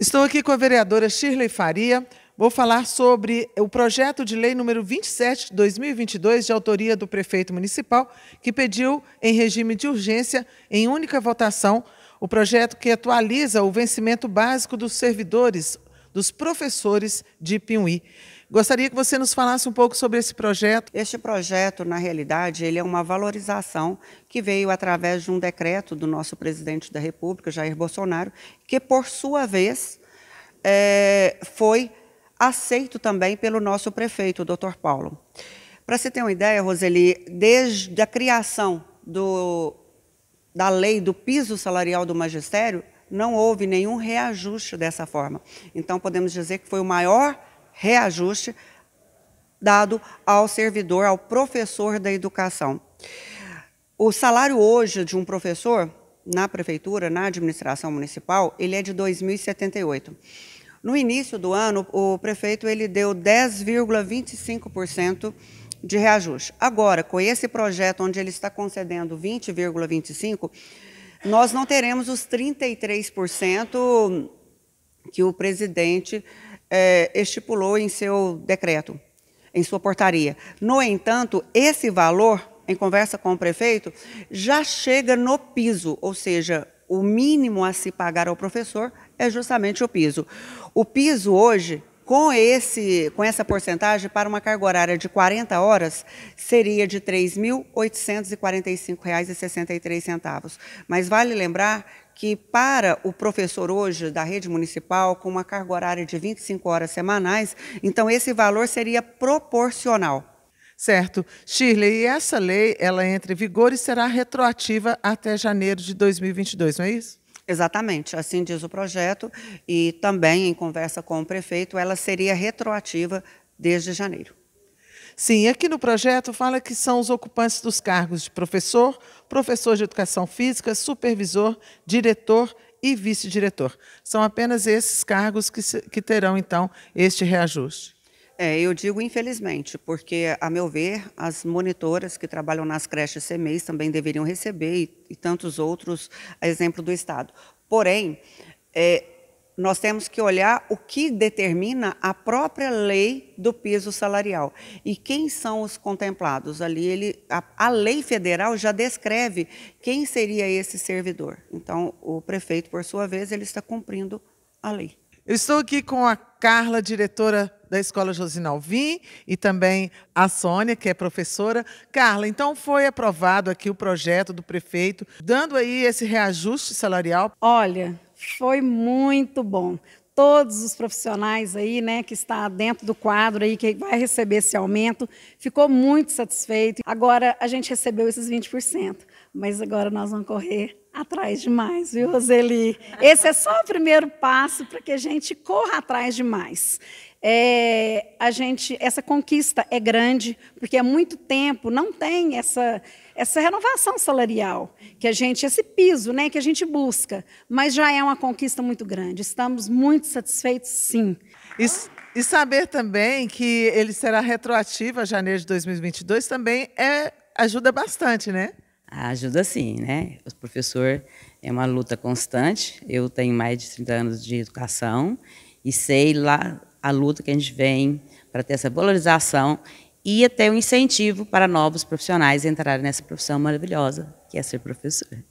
Estou aqui com a vereadora Shirley Faria. Vou falar sobre o projeto de lei número 27 de 2022, de autoria do prefeito municipal, que pediu, em regime de urgência, em única votação, o projeto que atualiza o vencimento básico dos servidores dos professores de Piuí. Gostaria que você nos falasse um pouco sobre esse projeto. Este projeto, na realidade, ele é uma valorização que veio através de um decreto do nosso presidente da República, Jair Bolsonaro, que, por sua vez, é, foi aceito também pelo nosso prefeito, o Dr. Paulo. Para você ter uma ideia, Roseli, desde a criação do, da lei do piso salarial do magistério, não houve nenhum reajuste dessa forma. Então, podemos dizer que foi o maior reajuste dado ao servidor, ao professor da educação. O salário hoje de um professor na prefeitura, na administração municipal, ele é de 2078. No início do ano, o prefeito ele deu 10,25% de reajuste. Agora, com esse projeto onde ele está concedendo 20,25, nós não teremos os 33% que o presidente é, estipulou em seu decreto, em sua portaria. No entanto, esse valor, em conversa com o prefeito, já chega no piso, ou seja, o mínimo a se pagar ao professor é justamente o piso. O piso hoje com, esse, com essa porcentagem, para uma carga horária de 40 horas, seria de R$ 3.845,63. Mas vale lembrar que para o professor hoje da rede municipal, com uma carga horária de 25 horas semanais, então esse valor seria proporcional. Certo. Shirley, e essa lei, ela entra em vigor e será retroativa até janeiro de 2022, não é isso? Exatamente, assim diz o projeto, e também em conversa com o prefeito, ela seria retroativa desde janeiro. Sim, aqui no projeto fala que são os ocupantes dos cargos de professor, professor de educação física, supervisor, diretor e vice-diretor. São apenas esses cargos que, que terão, então, este reajuste. É, eu digo infelizmente, porque, a meu ver, as monitoras que trabalham nas creches CMEs também deveriam receber, e, e tantos outros, a exemplo do Estado. Porém, é, nós temos que olhar o que determina a própria lei do piso salarial. E quem são os contemplados? Ali ele, a, a, lei federal já descreve quem seria esse servidor. Então, o prefeito, por sua vez, ele está cumprindo a lei. Eu estou aqui com a Carla, diretora da Escola Josinalvim, e também a Sônia, que é professora. Carla, então foi aprovado aqui o projeto do prefeito, dando aí esse reajuste salarial. Olha, foi muito bom. Todos os profissionais aí, né, que está dentro do quadro aí, que vai receber esse aumento, ficou muito satisfeito. Agora a gente recebeu esses 20%, mas agora nós vamos correr atrás demais, viu, Roseli? Esse é só o primeiro passo para que a gente corra atrás demais. É, a gente, essa conquista é grande, porque há muito tempo não tem essa, essa renovação salarial, que a gente, esse piso né, que a gente busca, mas já é uma conquista muito grande. Estamos muito satisfeitos, sim. e saber também que ele será retroativo a janeiro de 2022 também é, ajuda bastante, né? Ajuda sim, né? O professor é uma luta constante. Eu tenho mais de 30 anos de educação e sei lá a luta que a gente vem para ter essa valorização e até o um incentivo para novos profissionais entrarem nessa profissão maravilhosa, que é ser professor.